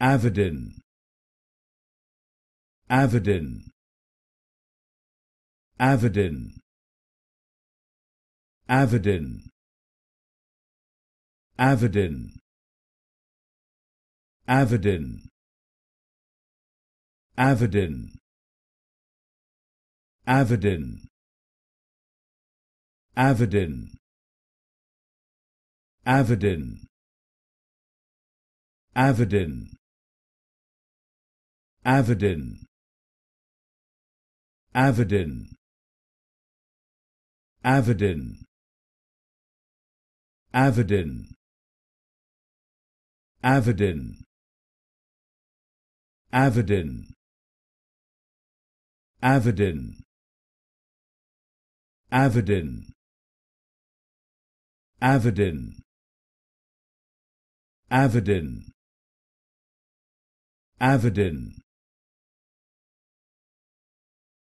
Avidin Avidin Avidin Avidin Avidin Avidin Avidin Avidin Avidin Avidin Avidin Avidin Avidin Avidin Avidin Avidin Avidin Avidin Avidin Avidin Avidin Avidin